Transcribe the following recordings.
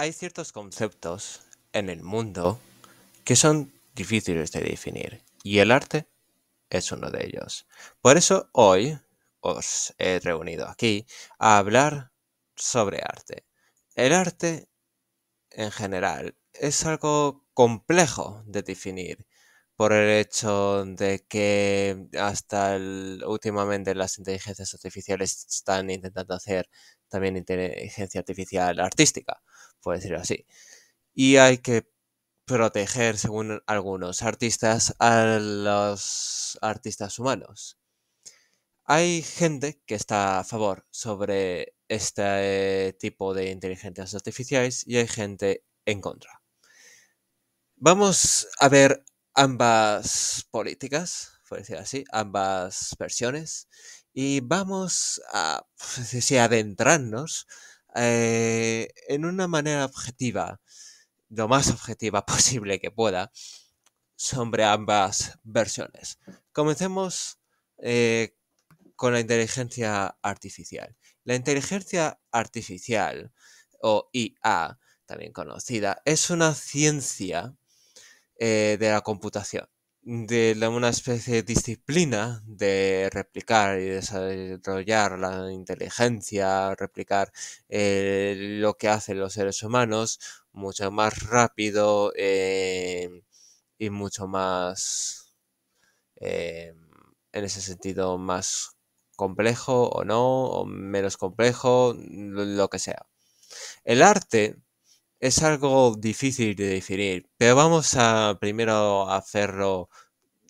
hay ciertos conceptos en el mundo que son difíciles de definir y el arte es uno de ellos. Por eso hoy os he reunido aquí a hablar sobre arte. El arte en general es algo complejo de definir por el hecho de que hasta últimamente las inteligencias artificiales están intentando hacer también inteligencia artificial artística por decirlo así. Y hay que proteger, según algunos artistas, a los artistas humanos. Hay gente que está a favor sobre este tipo de inteligencias artificiales y hay gente en contra. Vamos a ver ambas políticas, por decir así, ambas versiones, y vamos a pues, adentrarnos eh, en una manera objetiva, lo más objetiva posible que pueda, sobre ambas versiones. Comencemos eh, con la inteligencia artificial. La inteligencia artificial, o IA, también conocida, es una ciencia eh, de la computación de una especie de disciplina de replicar y desarrollar la inteligencia, replicar eh, lo que hacen los seres humanos mucho más rápido em, y mucho más, em, en ese sentido, más complejo o no, o menos complejo, lo que sea. El arte es algo difícil de definir, pero vamos a primero hacerlo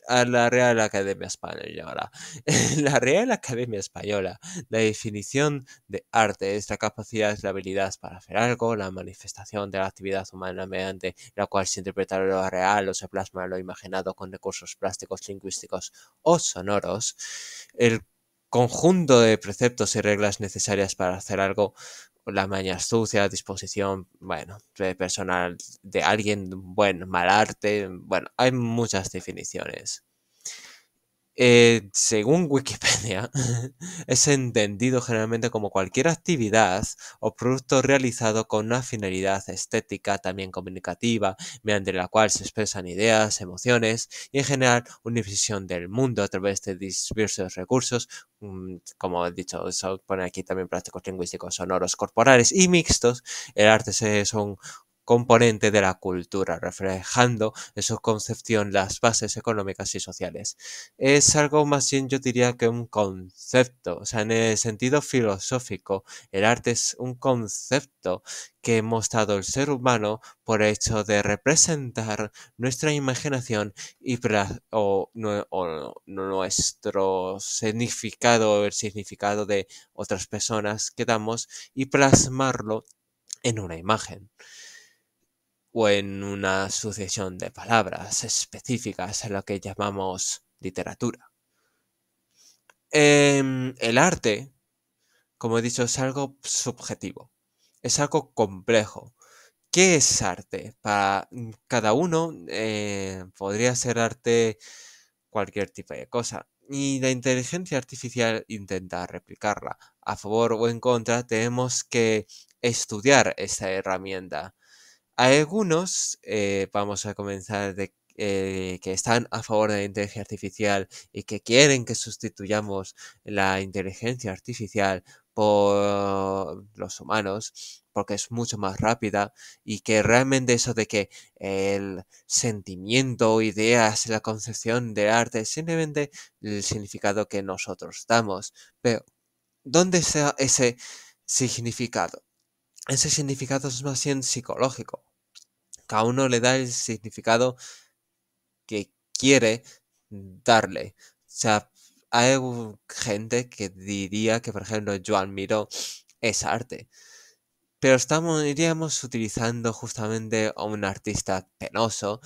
a la Real Academia Española. la Real Academia Española, la definición de arte es la capacidad la habilidad para hacer algo, la manifestación de la actividad humana mediante la cual se interpreta lo real o se plasma lo imaginado con recursos plásticos, lingüísticos o sonoros, el conjunto de preceptos y reglas necesarias para hacer algo la maña astucia, disposición, bueno, personal de alguien, bueno, mal arte, bueno, hay muchas definiciones. Eh, según Wikipedia, es entendido generalmente como cualquier actividad o producto realizado con una finalidad estética, también comunicativa, mediante la cual se expresan ideas, emociones y en general una visión del mundo a través de diversos recursos, mm, como he dicho, eso pone aquí también prácticos lingüísticos, sonoros, corporales y mixtos. El arte es un, componente de la cultura, reflejando en su concepción las bases económicas y sociales. Es algo más bien, yo diría, que un concepto, o sea, en el sentido filosófico, el arte es un concepto que hemos dado el ser humano por hecho de representar nuestra imaginación y o, nuestro significado, o el significado de otras personas que damos y plasmarlo en una imagen o en una sucesión de palabras específicas a lo que llamamos literatura. Em, el arte, como he dicho, es algo subjetivo, es algo complejo. ¿Qué es arte? Para mm, cada uno eh, podría ser arte cualquier tipo de cosa. Y la inteligencia artificial intenta replicarla. A favor o en contra, tenemos que estudiar esta herramienta algunos, eh, vamos a comenzar de eh, que están a favor de la inteligencia artificial y que quieren que sustituyamos la inteligencia artificial por los humanos, porque es mucho más rápida y que realmente eso de que el sentimiento, ideas, la concepción de arte es simplemente el significado que nosotros damos. Pero, ¿dónde está ese significado? Ese significado es más bien psicológico, cada uno le da el significado que quiere darle. O sea, hay gente que diría que, por ejemplo, yo admiro es arte. Pero estamos, iríamos utilizando justamente a un artista penoso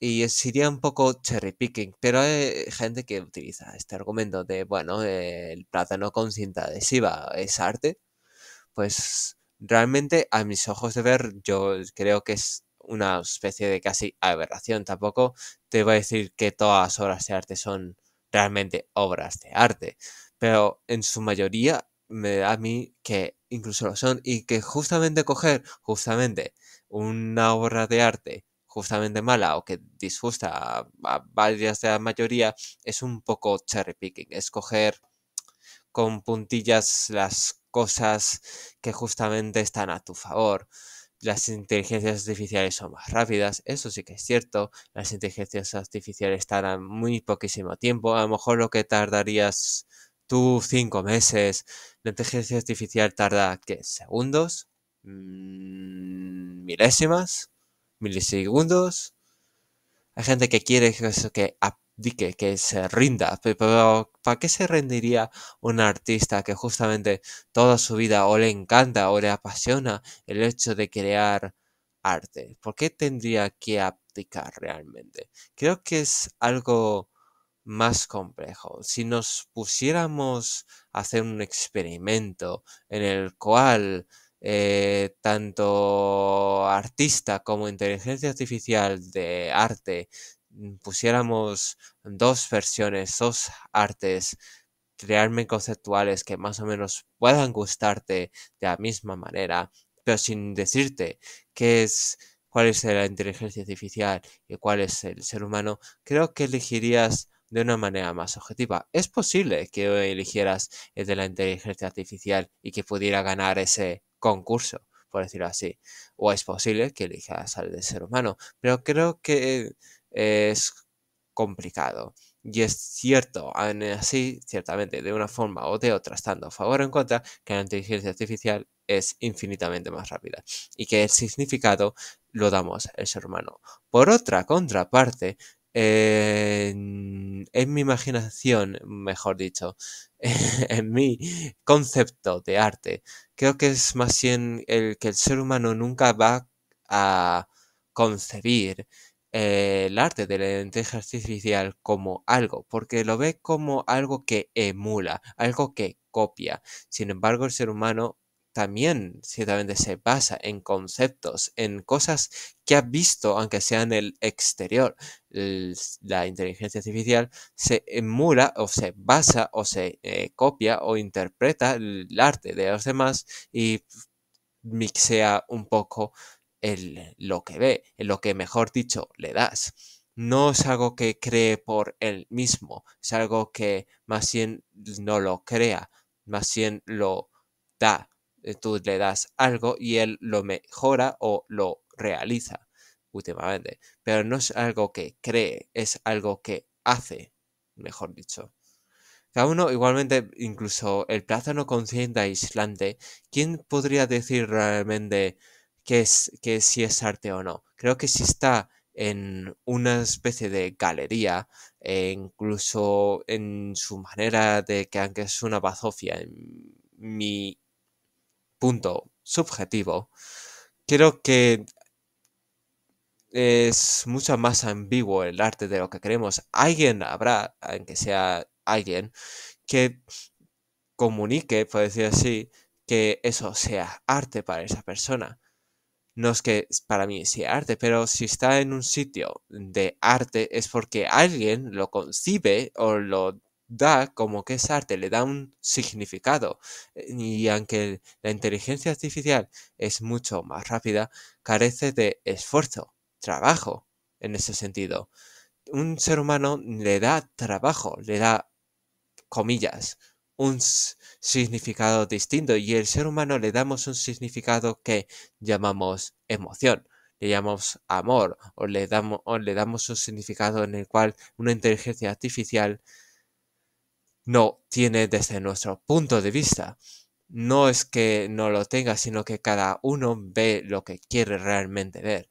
y sería un poco cherry picking. Pero hay gente que utiliza este argumento de, bueno, el plátano con cinta adhesiva es arte. Pues realmente a mis ojos de ver yo creo que es una especie de casi aberración. Tampoco te voy a decir que todas las obras de arte son realmente obras de arte, pero en su mayoría me da a mí que incluso lo son y que justamente coger justamente una obra de arte justamente mala o que disgusta a, a varias de la mayoría es un poco cherry picking, escoger con puntillas las cosas que justamente están a tu favor. Las inteligencias artificiales son más rápidas, eso sí que es cierto. Las inteligencias artificiales tardan muy poquísimo tiempo. A lo mejor lo que tardarías tú cinco meses, la inteligencia artificial tarda, ¿qué? ¿Segundos? Mm, ¿Milésimas? ¿Milisegundos? Hay gente que quiere que, eso, que di que, se rinda, pero ¿para qué se rendiría un artista que justamente toda su vida o le encanta o le apasiona el hecho de crear arte? ¿Por qué tendría que aplicar realmente? Creo que es algo más complejo. Si nos pusiéramos a hacer un experimento en el cual eh, tanto artista como inteligencia artificial de arte Mm, pusiéramos dos versiones, dos artes, crearme conceptuales que más o menos puedan gustarte de la misma manera, pero sin decirte qué es cuál es la inteligencia artificial y cuál es el ser humano, creo que elegirías de una manera más objetiva. Es posible que eligieras el de la inteligencia artificial y que pudiera ganar ese concurso, por decirlo así. O es posible que eligieras al del ser humano. Pero creo que es complicado. Y es cierto, así, ciertamente, de una forma o de otra, estando a favor o en contra, que la inteligencia artificial es infinitamente más rápida y que el significado lo damos el ser humano. Por otra contraparte, en, mi imaginación, mejor dicho, en mi concepto de arte, creo que es más bien el que el ser humano nunca va a concebir eh, el arte de la inteligencia artificial como algo, porque lo ve como algo que emula, algo que copia. Sin embargo, el ser humano también ciertamente se basa en conceptos, en cosas que ha visto, aunque sea en el exterior. la inteligencia artificial se emula o se basa o se eh, copia o interpreta el arte de los demás y mixea un poco el, lo que ve, lo que mejor dicho le das. No es algo que cree por él mismo, es algo que más bien no lo crea, más bien lo da. Eh, tú le das algo y él lo mejora o lo realiza últimamente. Pero no es algo que cree, es algo que hace, mejor dicho. Cada uno, igualmente, incluso el plátano a aislante, ¿quién podría decir realmente que, que si es arte o no. Creo que si está en una especie de galería, e incluso en su manera de que aunque es una bazofia, en mi punto subjetivo, creo que es mucho más ambiguo el arte de lo que creemos. Alguien habrá, aunque sea alguien, que comunique, por decir así, que eso sea arte para esa persona no es que para mí sea arte, pero si está en un sitio de arte es porque alguien lo concibe o lo da como que es arte, le da un significado. Y aunque la inteligencia artificial es mucho más rápida, carece de esfuerzo, trabajo, en ese sentido. Un ser humano le da trabajo, le da comillas, un significado distinto y el ser humano le damos un significado que llamamos emoción, le llamamos amor o le damos, o le damos un significado en el cual una inteligencia artificial no tiene desde nuestro punto de vista. No es que no lo tenga, sino que cada uno ve lo que quiere realmente ver.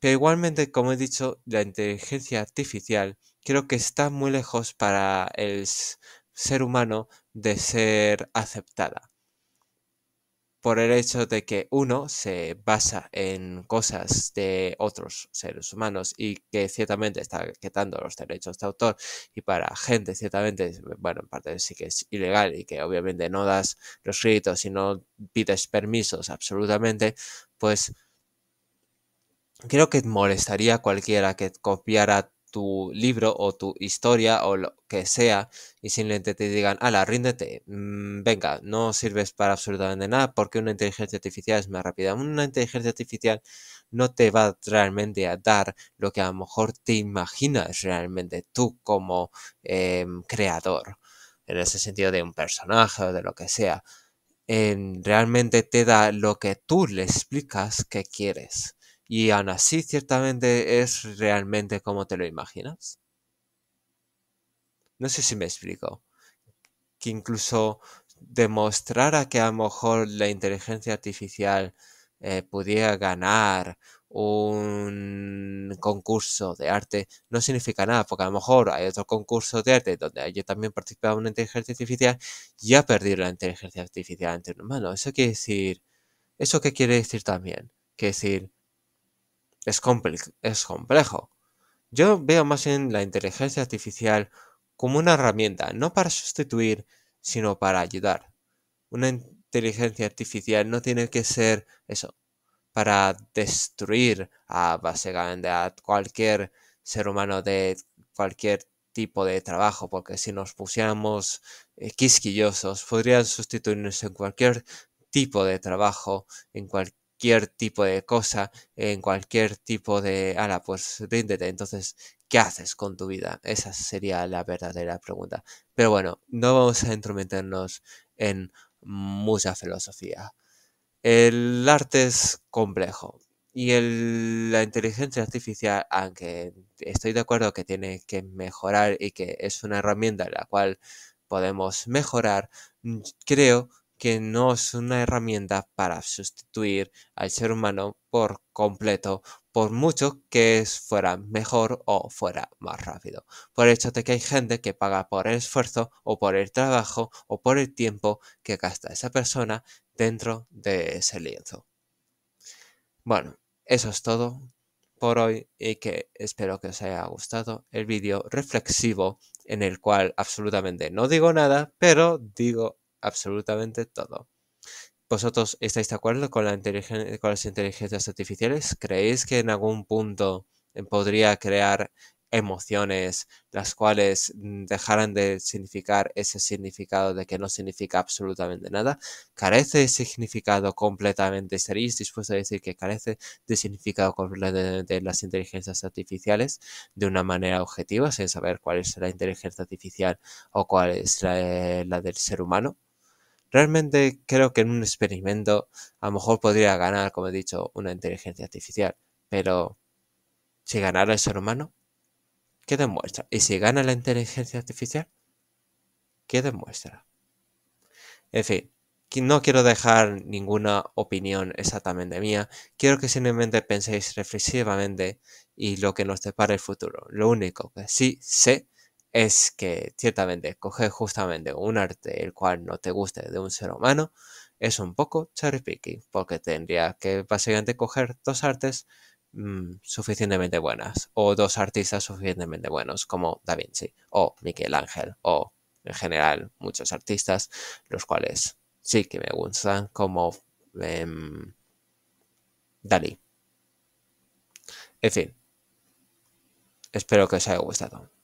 Pero igualmente, como he dicho, la inteligencia artificial creo que está muy lejos para el ser humano de ser aceptada. Por el hecho de que uno se basa en cosas de otros seres humanos y que ciertamente está quitando los derechos de autor y para gente ciertamente, bueno, en parte sí que es ilegal y que obviamente no das los créditos y no pides permisos absolutamente, pues creo que molestaría a cualquiera que copiara tu libro o tu historia o lo que sea y simplemente te digan, ala, ríndete, mm, venga, no sirves para absolutamente nada porque una inteligencia artificial es más rápida. Una inteligencia artificial no te va realmente a dar lo que a lo mejor te imaginas realmente tú como eh, creador, en ese sentido de un personaje o de lo que sea. realmente te da lo que tú le explicas que quieres. Y aún así, ciertamente es realmente como te lo imaginas. No sé si me explico. Que incluso demostrara que a lo mejor la inteligencia artificial eh, pudiera ganar un concurso de arte no significa nada, porque a lo mejor hay otro concurso de arte donde yo también participaba en una inteligencia artificial y ha perdido la inteligencia artificial ante un humano. Eso quiere decir, ¿eso qué quiere decir también? Quiere decir, es, es complejo. Yo veo más en la inteligencia artificial como una herramienta, no para sustituir, sino para ayudar. Una inteligencia artificial no tiene que ser eso, para destruir a básicamente a cualquier ser humano de cualquier tipo de trabajo, porque si nos pusiéramos eh, quisquillosos, podrían sustituirnos en cualquier tipo de trabajo, en cualquier tipo de cosa, en cualquier tipo de... Ala, pues ríndete. Entonces, ¿qué haces con tu vida? Esa sería la verdadera pregunta. Pero bueno, no vamos a entrometernos en mucha filosofía. El arte es complejo y el, la inteligencia artificial, aunque estoy de acuerdo que tiene que mejorar y que es una herramienta en la cual podemos mejorar, mm, creo que no es una herramienta para sustituir al ser humano por completo, por mucho que fuera mejor o fuera más rápido. Por el hecho de que hay gente que paga por el esfuerzo o por el trabajo o por el tiempo que gasta esa persona dentro de ese lienzo. Bueno, eso es todo por hoy y que espero que os haya gustado el vídeo reflexivo en el cual absolutamente no digo nada, pero digo absolutamente todo. ¿Vosotros estáis de acuerdo con, la con las inteligencias artificiales? ¿Creéis que en algún punto podría crear emociones las cuales mm, dejaran de significar ese significado de que no significa absolutamente nada? ¿Carece de significado completamente? seréis dispuestos a decir que carece de significado completamente de las inteligencias artificiales de una manera objetiva, sin saber cuál es la inteligencia artificial o cuál es la eh, del ser humano? Realmente creo que en un experimento a lo mejor podría ganar, como he dicho, una inteligencia artificial, pero si ganara el ser humano, ¿qué demuestra? Y si gana la inteligencia artificial, ¿qué demuestra? En fin, no quiero dejar ninguna opinión exactamente mía, quiero que simplemente penséis reflexivamente y lo que nos depara el futuro. Lo único que sí sé es que ciertamente coger justamente un arte el cual no te guste de un ser humano es un poco cherry picking, porque tendría que básicamente coger dos artes mm, suficientemente buenas, o dos artistas suficientemente buenos, como Da Vinci, o Miguel Ángel, o en general muchos artistas, los cuales sí que me gustan, como em, Dali. En fin, espero que os haya gustado